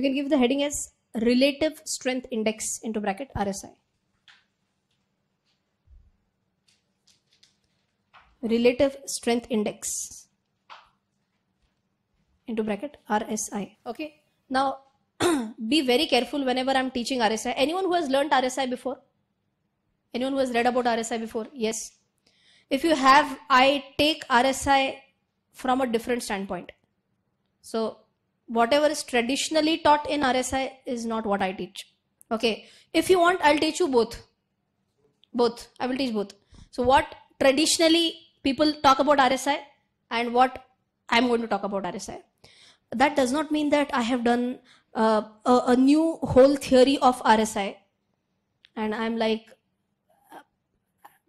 you can give the heading as relative strength index into bracket RSI. Relative strength index into bracket RSI. Okay. Now be very careful whenever I'm teaching RSI. Anyone who has learned RSI before? Anyone who has read about RSI before? Yes. If you have, I take RSI from a different standpoint. So whatever is traditionally taught in RSI is not what I teach. Okay. If you want, I'll teach you both. Both. I will teach both. So what traditionally people talk about RSI and what I'm going to talk about RSI. That does not mean that I have done uh, a, a new whole theory of RSI and I'm like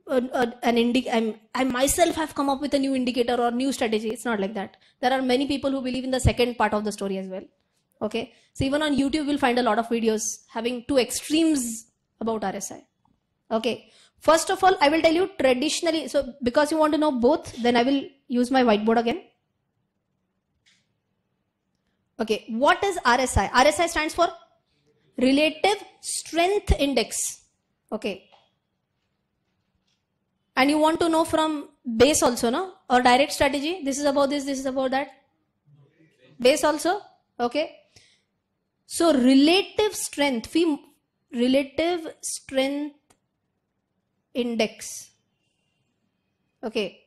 an, an indi- I'm, I myself have come up with a new indicator or new strategy. It's not like that. There are many people who believe in the second part of the story as well. Okay. So even on YouTube, you'll find a lot of videos having two extremes about RSI. Okay. First of all, I will tell you traditionally. So because you want to know both, then I will use my whiteboard again. Okay. What is RSI? RSI stands for Relative Strength Index. Okay and you want to know from base also, no? Or direct strategy? This is about this, this is about that. Base also? Okay. So relative strength, we relative strength index. Okay.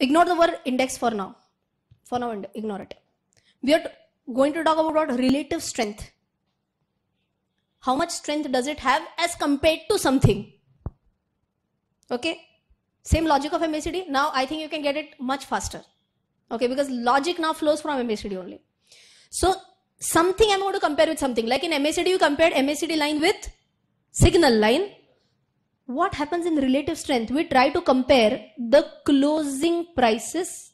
Ignore the word index for now. For now, ignore it. We are going to talk about what relative strength. How much strength does it have as compared to something? Okay. Same logic of MACD. Now I think you can get it much faster. Okay. Because logic now flows from MACD only. So something I'm going to compare with something. Like in MACD, you compared MACD line with signal line. What happens in relative strength? We try to compare the closing prices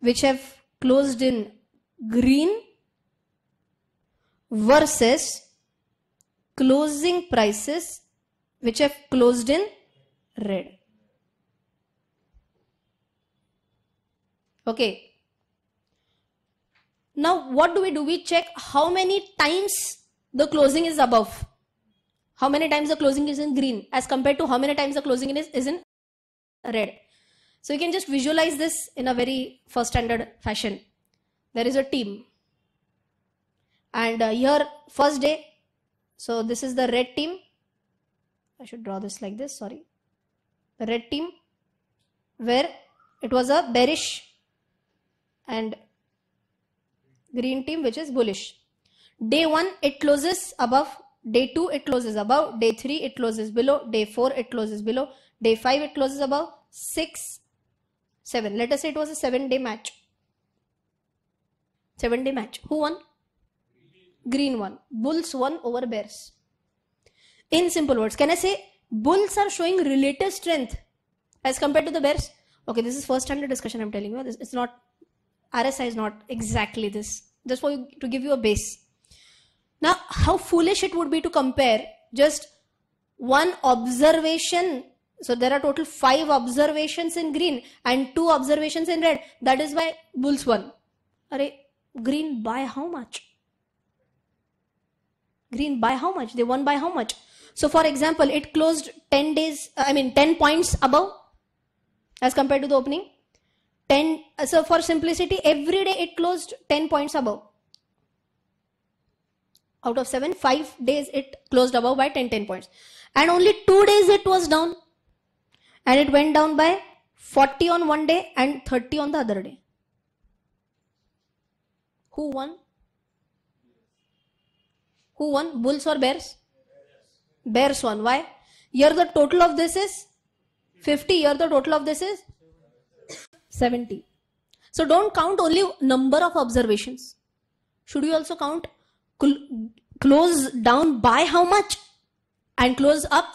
which have closed in green versus closing prices which have closed in red. Okay. Now what do we do? We check how many times the closing is above. How many times the closing is in green as compared to how many times the closing is, is in red. So you can just visualize this in a very first standard fashion. There is a team. And uh, here first day. So this is the red team I should draw this like this, sorry. The red team, where it was a bearish and green team which is bullish. Day 1 it closes above, day 2 it closes above, day 3 it closes below, day 4 it closes below, day 5 it closes above, 6, 7. Let us say it was a 7 day match. 7 day match. Who won? Green one. Bulls won over bears. In simple words, can I say bulls are showing relative strength as compared to the bears? Okay, this is first hand discussion I'm telling you. This, it's not, RSI is not exactly this. Just for you, to give you a base. Now, how foolish it would be to compare just one observation. So there are total five observations in green and two observations in red. That is why bulls won. Are green by how much? Green by how much? They won by how much? So for example, it closed 10 days, uh, I mean 10 points above as compared to the opening. 10, uh, so for simplicity, every day it closed 10 points above. Out of 7, 5 days it closed above by 10, 10 points. And only 2 days it was down. And it went down by 40 on one day and 30 on the other day. Who won? Who won? Bulls or bears? bears one. Why? Here the total of this is 50. Here the total of this is 70. So don't count only number of observations. Should you also count cl close down by how much and close up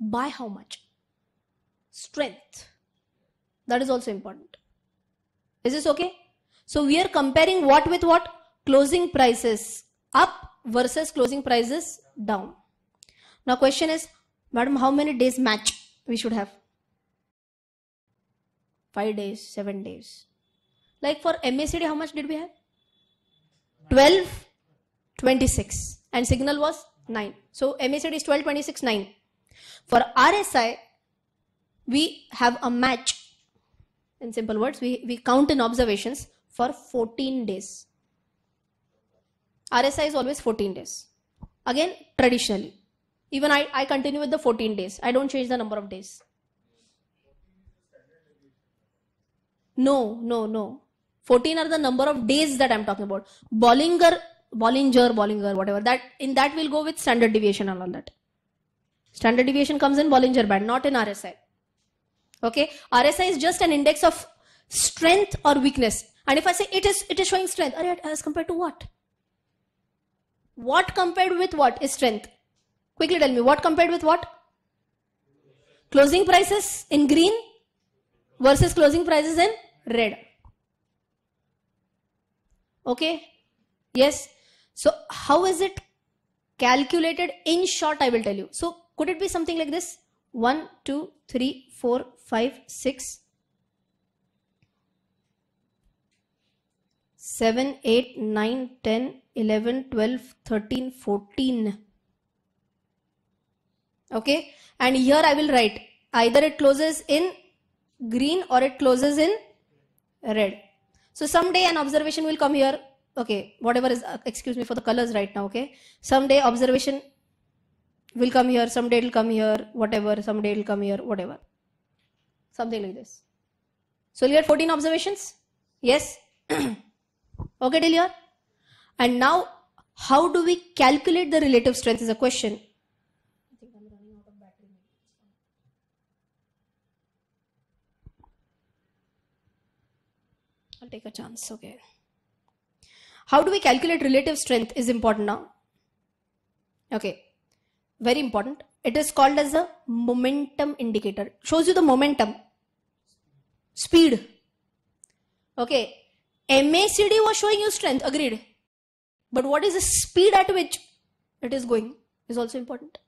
by how much? Strength. That is also important. Is this okay? So we are comparing what with what? Closing prices up versus closing prices down. Now question is, madam, how many days match we should have? Five days, seven days. Like for MACD, how much did we have? 12, 26. And signal was 9. So MACD is 12, 26, 9. For RSI, we have a match. In simple words, we, we count in observations for 14 days. RSI is always 14 days. Again, traditionally. Even I, I continue with the 14 days. I don't change the number of days. No, no, no. 14 are the number of days that I'm talking about. Bollinger, Bollinger, Bollinger, whatever. That in that we'll go with standard deviation and all that. Standard deviation comes in Bollinger band, not in RSI. Okay, RSI is just an index of strength or weakness. And if I say it is, it is showing strength. Alright, as compared to what? What compared with what is strength? Quickly tell me what compared with what? Closing prices in green versus closing prices in red. Okay. Yes. So how is it calculated? In short, I will tell you. So could it be something like this? 1, 2, 3, 4, 5, 6, 7, 8, 9, 10, 11, 12, 13, 14 okay and here I will write either it closes in green or it closes in red so someday an observation will come here okay whatever is uh, excuse me for the colors right now okay someday observation will come here someday it'll come here whatever someday it'll come here whatever something like this so you get 14 observations yes okay till here and now how do we calculate the relative strength is a question I'll take a chance. Okay. How do we calculate relative strength is important now. Okay. Very important. It is called as a momentum indicator. shows you the momentum. Speed. Okay. MACD was showing you strength. Agreed. But what is the speed at which it is going is also important.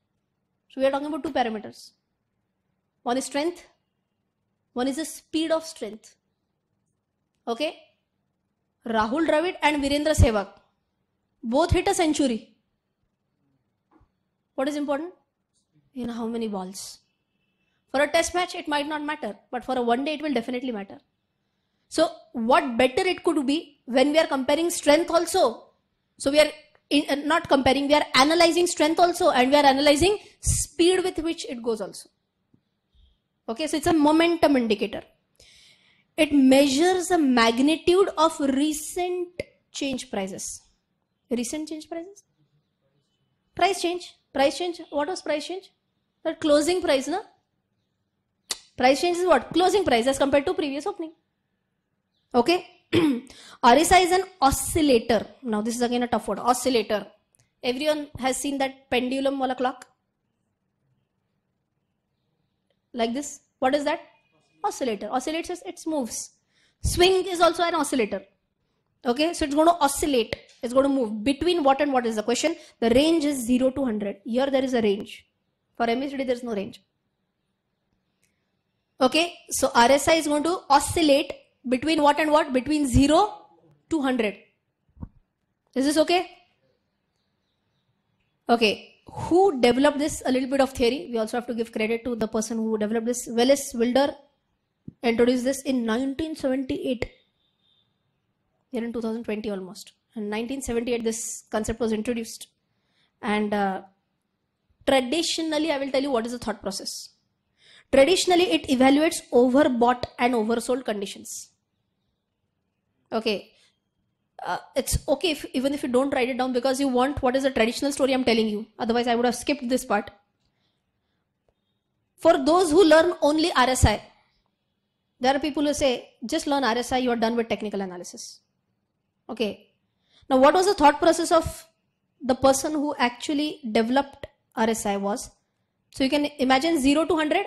So we are talking about two parameters. One is strength. One is the speed of strength. Okay. Rahul Dravid and Virinder Sehwag. Both hit a century. What is important? You know how many balls. For a test match, it might not matter, but for a one day, it will definitely matter. So, what better it could be when we are comparing strength also? So, we are in, uh, not comparing, we are analyzing strength also, and we are analyzing speed with which it goes also. Okay, so it's a momentum indicator it measures the magnitude of recent change prices. Recent change prices? Price change. Price change. What was price change? The closing price, na? Price change is what? Closing price as compared to previous opening. Okay? RSI is an oscillator. Now, this is again a tough word. Oscillator. Everyone has seen that pendulum wala clock? Like this? What is that? oscillator. Oscillates says it moves. Swing is also an oscillator. Okay, so it's going to oscillate. It's going to move between what and what is the question. The range is 0 to 100. Here there is a range. For MSD there is no range. Okay, so RSI is going to oscillate between what and what? Between 0 to 100. Is this okay? Okay, who developed this? A little bit of theory. We also have to give credit to the person who developed this. Willis Wilder introduced this in 1978 here in 2020 almost in 1978 this concept was introduced and uh, traditionally i will tell you what is the thought process traditionally it evaluates overbought and oversold conditions okay uh, it's okay if, even if you don't write it down because you want what is the traditional story i'm telling you otherwise i would have skipped this part for those who learn only rsi there are people who say, just learn RSI, you are done with technical analysis. Okay. Now, what was the thought process of the person who actually developed RSI was? So you can imagine 0 to 100.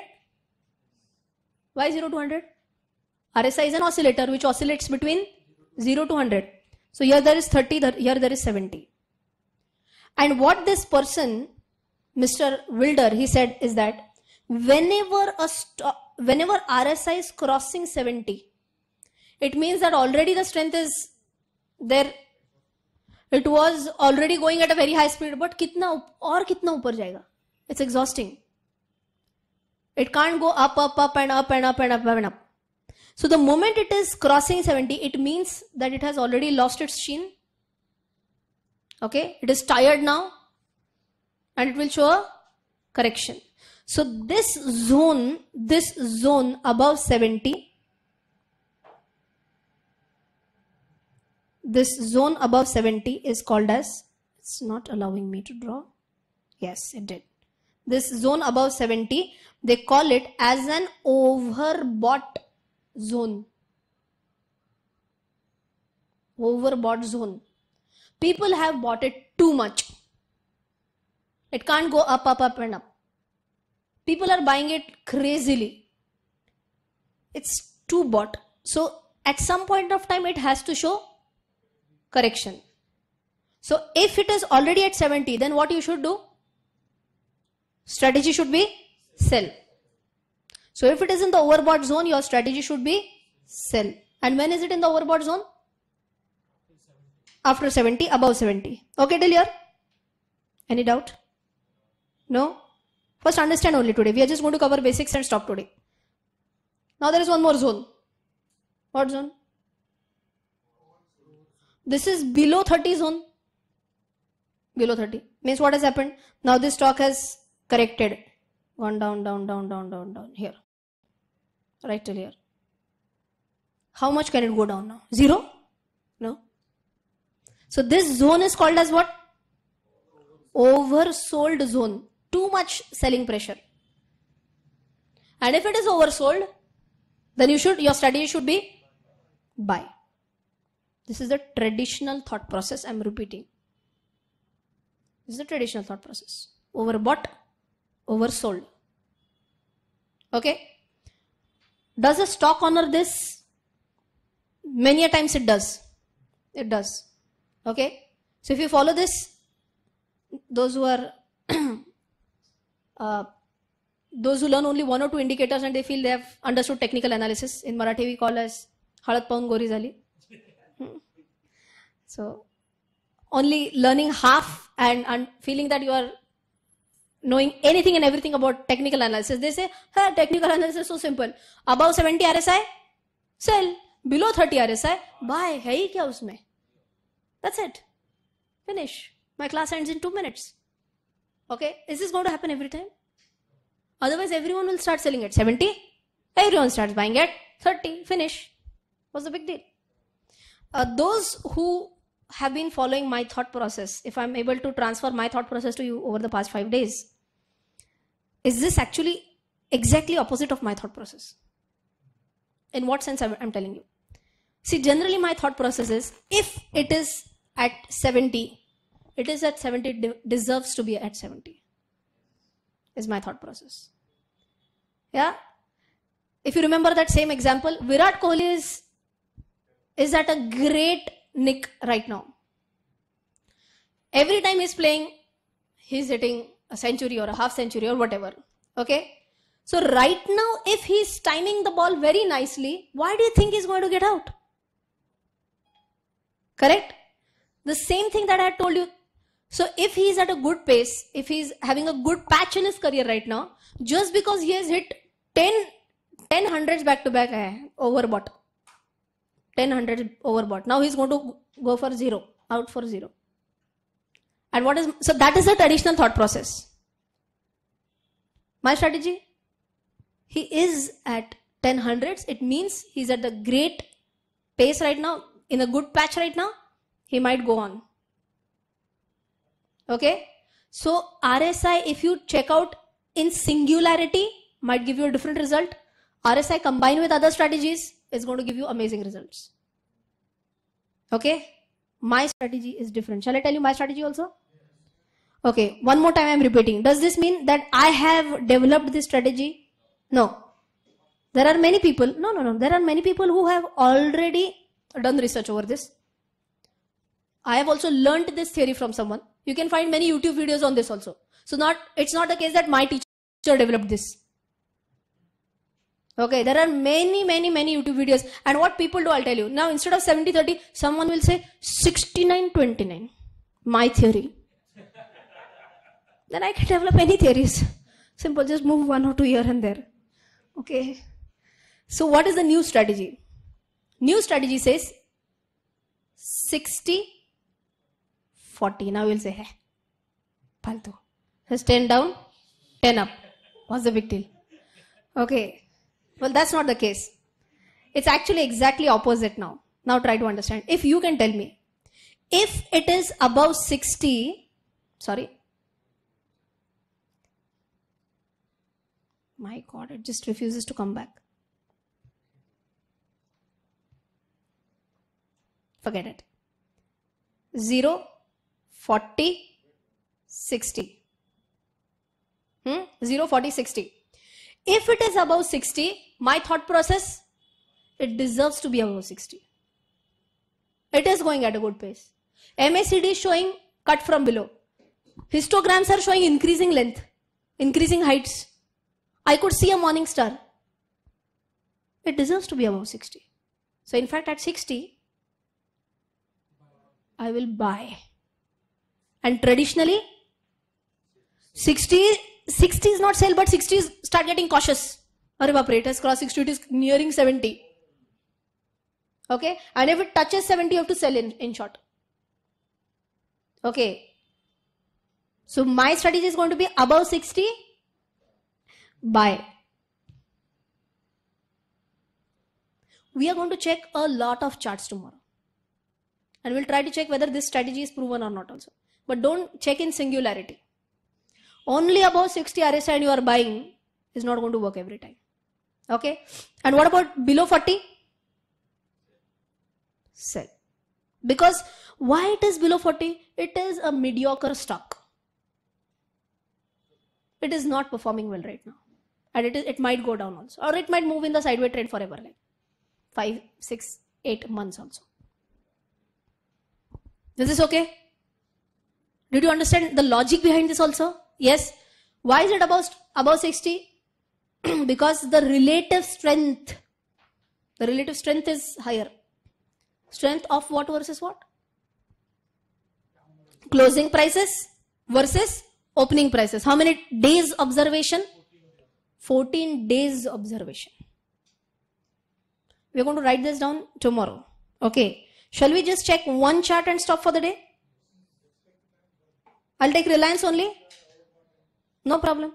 Why 0 to 100? RSI is an oscillator which oscillates between 0 to 100. So here there is 30, here there is 70. And what this person, Mr. Wilder, he said is that whenever a, stock, whenever RSI is crossing 70, it means that already the strength is there. It was already going at a very high speed, but kitna or kitna upar jayega? It's exhausting. It can't go up, up, up, and up, and up, and up, and up. So the moment it is crossing 70, it means that it has already lost its sheen. Okay, it is tired now and it will show a correction. So this zone, this zone above 70, this zone above 70 is called as, it's not allowing me to draw. Yes, it did. This zone above 70, they call it as an overbought zone. Overbought zone. People have bought it too much. It can't go up, up, up and up people are buying it crazily it's too bought so at some point of time it has to show correction so if it is already at 70 then what you should do strategy should be sell so if it is in the overbought zone your strategy should be sell and when is it in the overbought zone after 70 above 70 okay dear any doubt no First understand only today. We are just going to cover basics and stop today. Now there is one more zone. What zone? This is below 30 zone. Below 30. Means what has happened? Now this stock has corrected. Gone down, down, down, down, down, down. Here. Right till here. How much can it go down now? Zero? No. So this zone is called as what? Oversold zone too much selling pressure. And if it is oversold, then you should your strategy should be buy. This is the traditional thought process. I'm repeating. This is the traditional thought process. Overbought, oversold. Okay. Does a stock honor this? Many a times it does. It does. Okay. So if you follow this, those who are those who learn only one or two indicators and they feel they have understood technical analysis. In Marathi, we call as Halat Paun Gori Zali. so, only learning half and, and feeling that you are knowing anything and everything about technical analysis. They say, hey, technical analysis is so simple. Above 70 RSI, sell. Below 30 RSI, buy. hai kya usme That's it. Finish. My class ends in 2 minutes. Okay, is this going to happen every time? Otherwise, everyone will start selling at 70, everyone starts buying at 30, finish. What's the big deal? Uh, those who have been following my thought process, if I'm able to transfer my thought process to you over the past five days, is this actually exactly opposite of my thought process? In what sense I'm, I'm telling you? See, generally my thought process is if it is at 70, it is at 70 de- deserves to be at 70 is my thought process yeah if you remember that same example virat kohli is is at a great nick right now every time he's playing he's hitting a century or a half century or whatever okay so right now if he's timing the ball very nicely why do you think he's going to get out correct the same thing that i told you so if he's at a good pace, if he's having a good patch in his career right now, just because he has hit 10, 10 hundreds back to back, eh, overbought. 10 hundreds overbought. Now he's going to go for zero, out for zero. And what is, so that is the traditional thought process. My strategy, he is at 10 hundreds. It means he's at the great pace right now, in a good patch right now. He might go on. Okay. So RSI, if you check out in singularity, might give you a different result. RSI combined with other strategies is going to give you amazing results. Okay. My strategy is different. Shall I tell you my strategy also? Okay. One more time I'm repeating. Does this mean that I have developed this strategy? No. There are many people. No, no, no. There are many people who have already done research over this. I have also learned this theory from someone. You can find many YouTube videos on this also. So not it's not the case that my teacher developed this. Okay, there are many, many, many YouTube videos. And what people do, I'll tell you. Now, instead of 70 30, someone will say 69 29. My theory. then I can develop any theories. Simple, just move one or two here and there. Okay. So, what is the new strategy? New strategy says 60 40. Now we will say, hey, paltu. Just 10 down, 10 up. What's the big deal? Okay. Well, that's not the case. It's actually exactly opposite now. Now try to understand. If you can tell me, if it is above 60, sorry, my God, it just refuses to come back. Forget it. 0, 40, 60. Hmm? 0, 40, 60. If it is above 60, my thought process, it deserves to be above 60. It is going at a good pace. MACD is showing cut from below. Histograms are showing increasing length, increasing heights. I could see a morning star. It deserves to be above 60. So, in fact, at 60, I will buy. And traditionally, 60, 60 is not sell, but 60 is start getting cautious. Arre baap, rate has crossed 60, it is nearing 70. Okay? And if it touches 70, you have to sell in, in short. Okay. So my strategy is going to be above 60, buy. We are going to check a lot of charts tomorrow. And we'll try to check whether this strategy is proven or not also. But don't check in singularity. Only above 60 RSI and you are buying is not going to work every time. Okay. And what about below 40? Sell. Because why it is below 40? It is a mediocre stock. It is not performing well right now. And it is it might go down also. Or it might move in the sideways trend forever, like five, six, eight months also. Is this okay? Did you understand the logic behind this also? Yes. Why is it above, above 60? because the relative strength, the relative strength is higher. Strength of what versus what? Closing prices versus opening prices. How many days observation? 14 days observation. We're going to write this down tomorrow. Okay. Shall we just check one chart and stop for the day? I'll take Reliance only. No problem.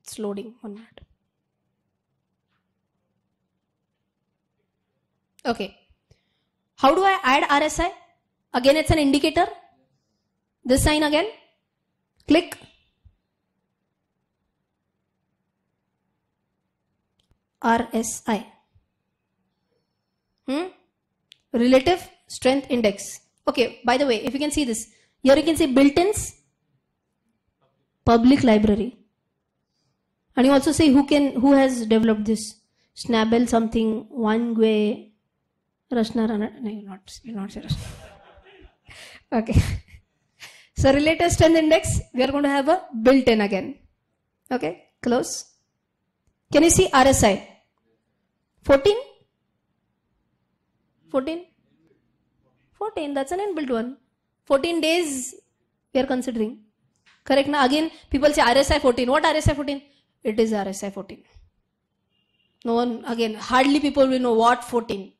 It's loading one minute. Okay. How do I add RSI? Again, it's an indicator. This sign again. Click. RSI. Hmm? Relative Strength Index. Okay, by the way, if you can see this, here you can see built-ins, public library. And you also say who can, who has developed this? Snabel something, One Way, Rashna Rana. No, you not. you not say Rashna. okay. So relative strength index, we are going to have a built-in again. Okay, close. Can you see RSI? 14? 14? 14, that's an inbuilt one. 14 days we are considering. Correct now? Again, people say RSI 14. What RSI 14? It is RSI 14. No one, again, hardly people will know what 14.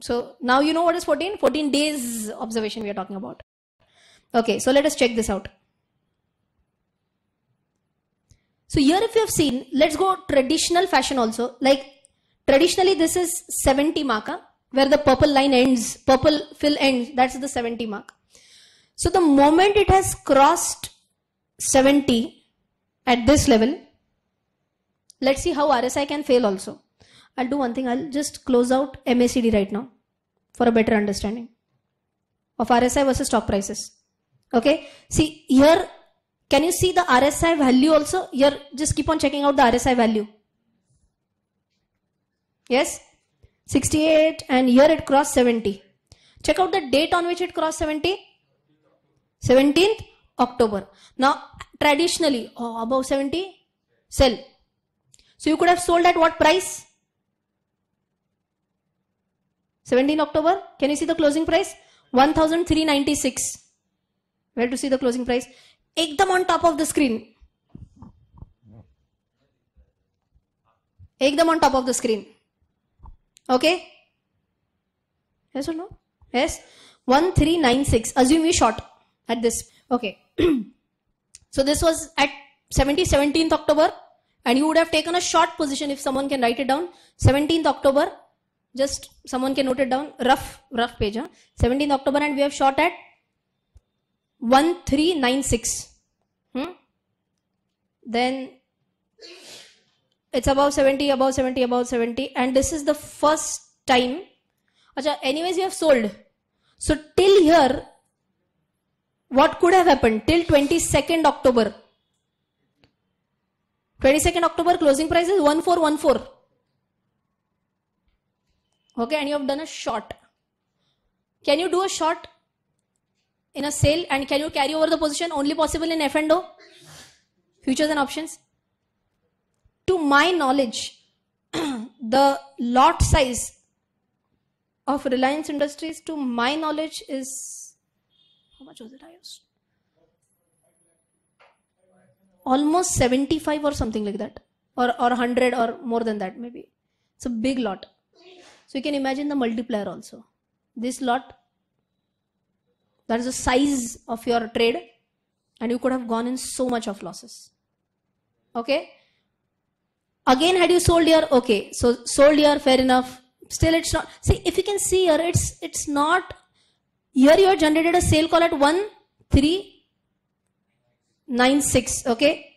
So now you know what is 14? 14 days observation we are talking about. Okay, so let us check this out. So here if you have seen, let's go traditional fashion also. Like traditionally this is 70 marker where the purple line ends, purple fill ends. That's the 70 mark. So the moment it has crossed 70 at this level, let's see how RSI can fail also. I'll do one thing. I'll just close out MACD right now for a better understanding of RSI versus stock prices. Okay. See here, can you see the RSI value also? Here, just keep on checking out the RSI value. Yes. 68 and here it crossed 70. Check out the date on which it crossed 70. 17th October. Now, traditionally, oh, above 70, sell. So you could have sold at what price? 17 October. Can you see the closing price? 1396. Where to see the closing price? them on top of the screen. them on top of the screen. Okay? Yes or no? Yes? 1396. Assume we short at this. Okay. so this was at 17th October and you would have taken a short position if someone can write it down. 17th October just someone can note it down. Rough, rough page. Huh? October and we have shot at 1396. Hmm? Then it's above 70, above 70, above 70. And this is the first time. Achha, anyways, we have sold. So till here, what could have happened till 22nd October? 22nd October closing price is 1414 okay and you have done a short can you do a short in a sale and can you carry over the position only possible in F&O futures and options to my knowledge the lot size of Reliance Industries to my knowledge is how much was it I used almost 75 or something like that or or 100 or more than that maybe it's a big lot so you can imagine the multiplier also. This lot, that is the size of your trade and you could have gone in so much of losses. Okay. Again, had you sold here, okay, so sold here, fair enough. Still, it's not. See, if you can see here, it's it's not. Here you have generated a sale call at one three nine six. Okay.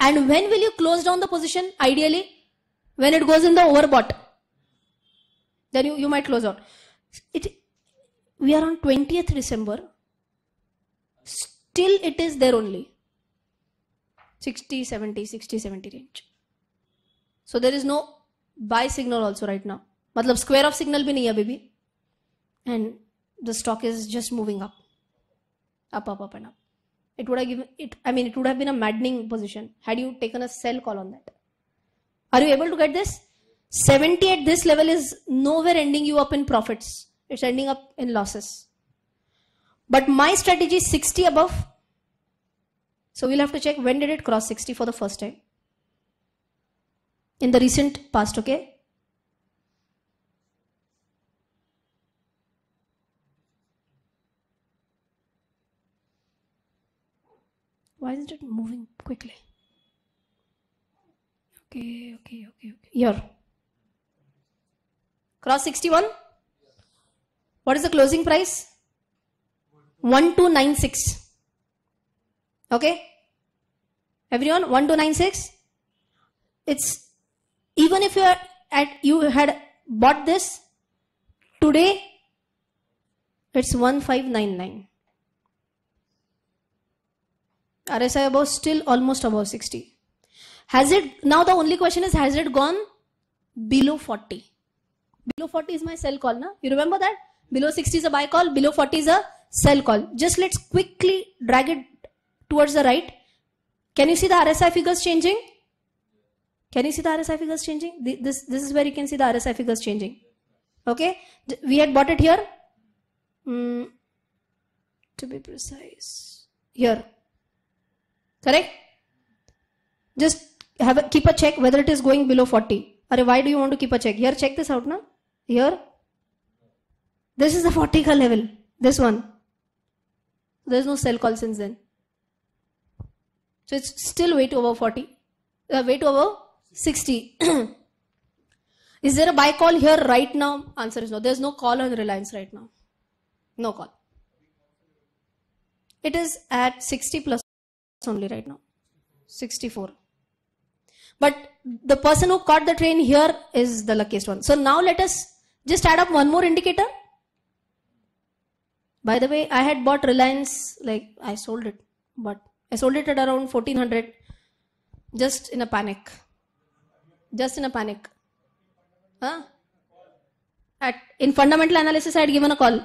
And when will you close down the position? Ideally, when it goes in the overbought, then you, you might close out. It, we are on 20th December. Still it is there only. 60, 70, 60, 70 range. So there is no buy signal also right now. मतलब square of signal भी नहीं है अभी भी and the stock is just moving up. Up up and up it would have given it i mean it would have been a maddening position had you taken a sell call on that are you able to get this? 70 at this level is nowhere ending you up in profits. It's ending up in losses. But my strategy is 60 above. So we'll have to check when did it cross 60 for the first time. In the recent past, okay? Why isn't it moving quickly? Okay, okay, okay, okay. Here. Cross 61. What is the closing price? 1296. Okay? Everyone, 1296? It's even if you are at you had bought this today, it's 1599. RSI above still almost above 60. Has it, now the only question is, has it gone below 40? Below 40 is my sell call, na? You remember that? Below 60 is a buy call, below 40 is a sell call. Just let's quickly drag it towards the right. Can you see the RSI figures changing? Can you see the RSI figures changing? This, this is where you can see the RSI figures changing. Okay. We had bought it here. Mm, to be precise. Here. Correct? Just have a, keep a check whether it is going below 40. Are why do you want to keep a check? Here, check this out now. Here, this is the 40 ka level. This one. There is no cell call since then. So it's still weight over 40. Uh, weight over 60. is there a buy call here right now? Answer is no. There's no call on Reliance right now. No call. It is at 60 plus only right now. 64. But the person who caught the train here is the luckiest one. So now let us just add up one more indicator. By the way, I had bought Reliance, like I sold it, but I sold it at around 1400 just in a panic. Just in a panic. Huh? At, in fundamental analysis, I had given a call.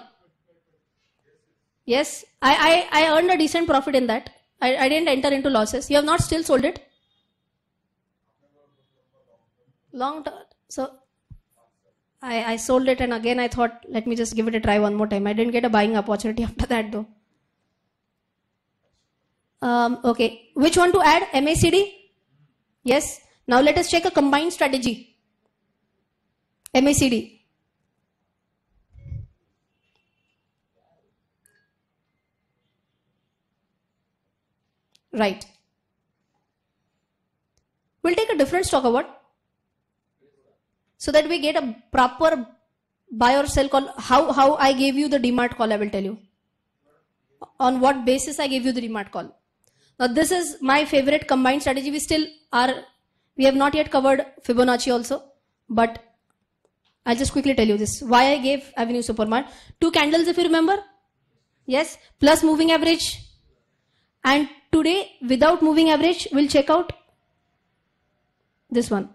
Yes, I, I, I earned a decent profit in that. I, I didn't enter into losses. You have not still sold it? long term so I, I sold it and again i thought let me just give it a try one more time i didn't get a buying opportunity after that though um, okay which one to add macd yes now let us check a combined strategy macd right we'll take a different stock award so that we get a proper buy or sell call. How, how I gave you the DMART call, I will tell you. On what basis I gave you the DMART call. Now this is my favorite combined strategy. We still are, we have not yet covered Fibonacci also, but I'll just quickly tell you this. Why I gave Avenue Superman. Two candles if you remember. Yes. Plus moving average. And today without moving average, we'll check out this one.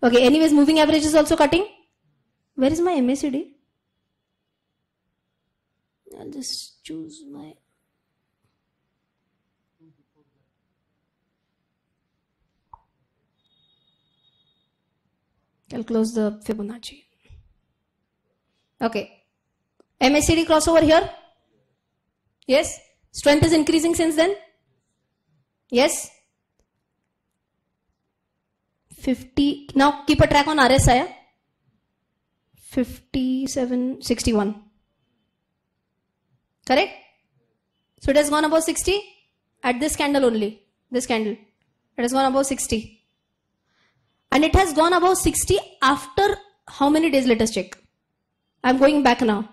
Okay, anyways, moving average is also cutting. Where is my MACD? I'll just choose my. I'll close the Fibonacci. Okay. MACD crossover here? Yes? Strength is increasing since then? Yes? 50. Now keep a track on RSI. 57, 61. Correct? So it has gone above 60 at this candle only. This candle. It has gone above 60. And it has gone above 60 after how many days? Let us check. I'm going back now.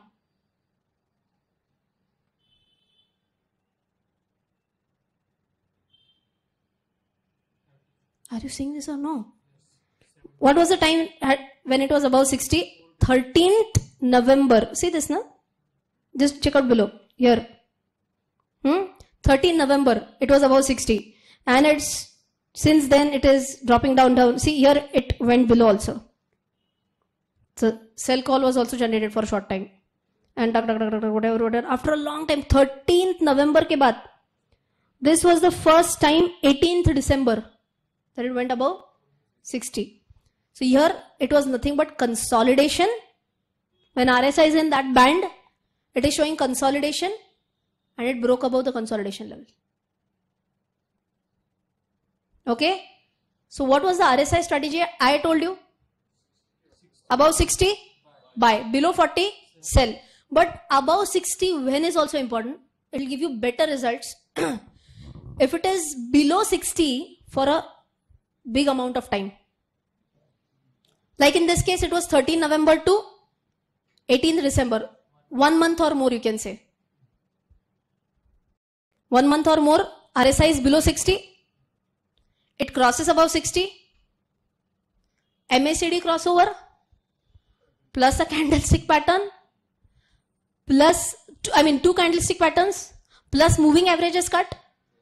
Are you seeing this or no? What was the time when it was above 60? 13th November. See this now? Just check out below. Here. Hmm? thirteenth November. It was above 60. And it's since then it is dropping down down. See here it went below also. So cell call was also generated for a short time. And whatever, whatever. After a long time, 13th November ke baad, this was the first time 18th December that it went above 60. So here it was nothing but consolidation. When RSI is in that band, it is showing consolidation and it broke above the consolidation level. Okay. So what was the RSI strategy? I told you. Above 60, buy. Below 40, sell. But above 60, when is also important. It will give you better results. if it is below 60 for a big amount of time. Like in this case, it was 13 November to 18 December. One month or more, you can say. One month or more, RSI is below 60. It crosses above 60. MACD crossover plus a candlestick pattern plus, two, I mean, two candlestick patterns plus moving averages cut.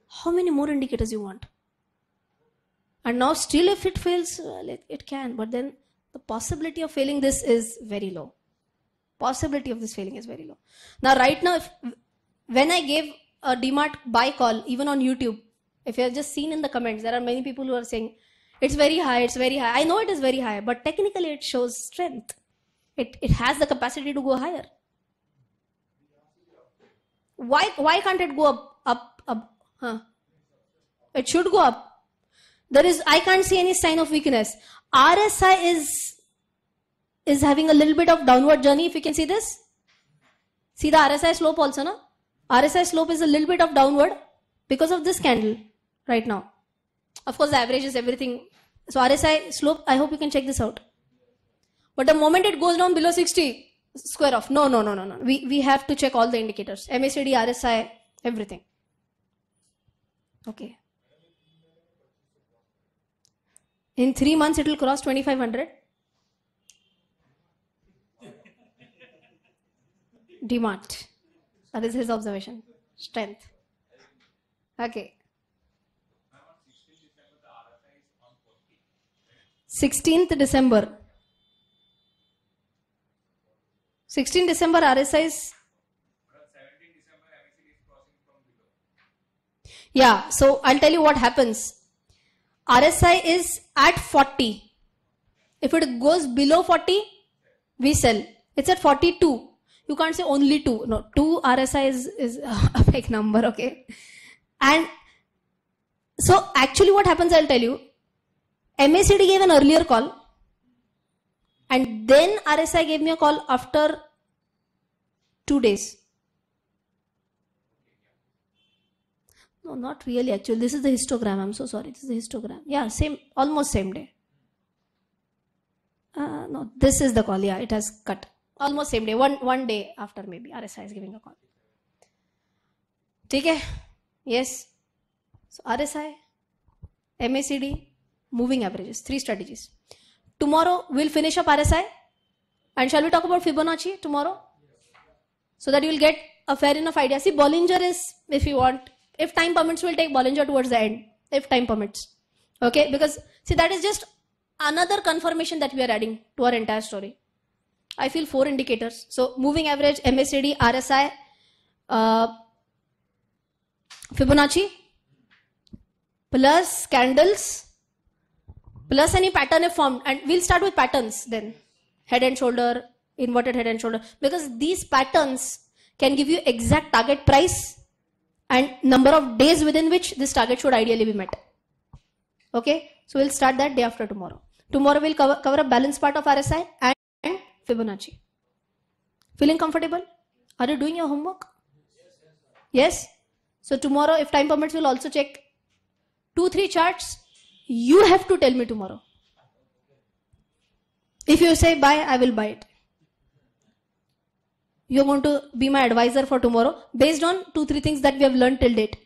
How many more indicators you want? And now, still, if it fails, well, it, it can. But then the possibility of failing this is very low. Possibility of this failing is very low. Now, right now, if, when I gave a DMART buy call, even on YouTube, if you have just seen in the comments, there are many people who are saying, it's very high, it's very high. I know it is very high, but technically it shows strength. It, it has the capacity to go higher. Why, why can't it go up, up, up? Huh? It should go up there is, I can't see any sign of weakness. RSI is, is having a little bit of downward journey. If you can see this, see the RSI slope also, no? RSI slope is a little bit of downward because of this candle right now. Of course, the average is everything. So RSI slope, I hope you can check this out. But the moment it goes down below 60, square off. No, no, no, no, no. We, we have to check all the indicators. MACD, RSI, everything. Okay. In three months, it will cross 2500. Demart. That is his observation. Strength. Okay. 16th December. Sixteenth December RSI is yeah so i'll tell you what happens RSI is at 40. If it goes below 40, we sell. It's at 42. You can't say only 2. No, 2 RSI is, is a fake number, okay? And so actually what happens, I'll tell you. MACD gave an earlier call and then RSI gave me a call after 2 days. No, not really actually. This is the histogram. I'm so sorry. This is the histogram. Yeah, same, almost same day. Uh, no, this is the call. Yeah, it has cut. Almost same day. One one day after maybe RSI is giving a call. ठीक है yes so rsi macd moving averages three strategies tomorrow we'll finish up rsi and shall we talk about fibonacci tomorrow so that you'll get a fair enough idea see bollinger is if you want if time permits, we'll take Bollinger towards the end, if time permits. Okay, because see, that is just another confirmation that we are adding to our entire story. I feel four indicators. So moving average, MACD, RSI, uh, Fibonacci, plus candles, plus any pattern if formed. And we'll start with patterns then. Head and shoulder, inverted head and shoulder. Because these patterns can give you exact target price and number of days within which this target should ideally be met. Okay, so we'll start that day after tomorrow. Tomorrow we'll cover, cover a balanced part of RSI and Fibonacci. Feeling comfortable? Are you doing your homework? Yes? So tomorrow, if time permits, we'll also check two, three charts. You have to tell me tomorrow. If you say buy, I will buy it you're going to be my advisor for tomorrow based on two, three things that we have learned till date.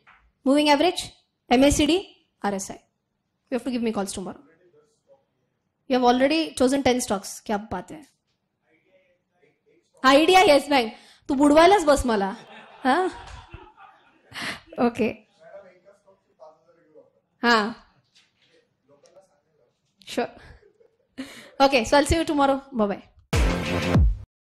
Moving average, MACD, RSI. You have to give me calls tomorrow. You have already chosen 10 stocks. क्या बात है idea yes bank तू बुडवायलाच बस मला Okay. Sure. Okay, so I'll see you tomorrow. Bye, bye.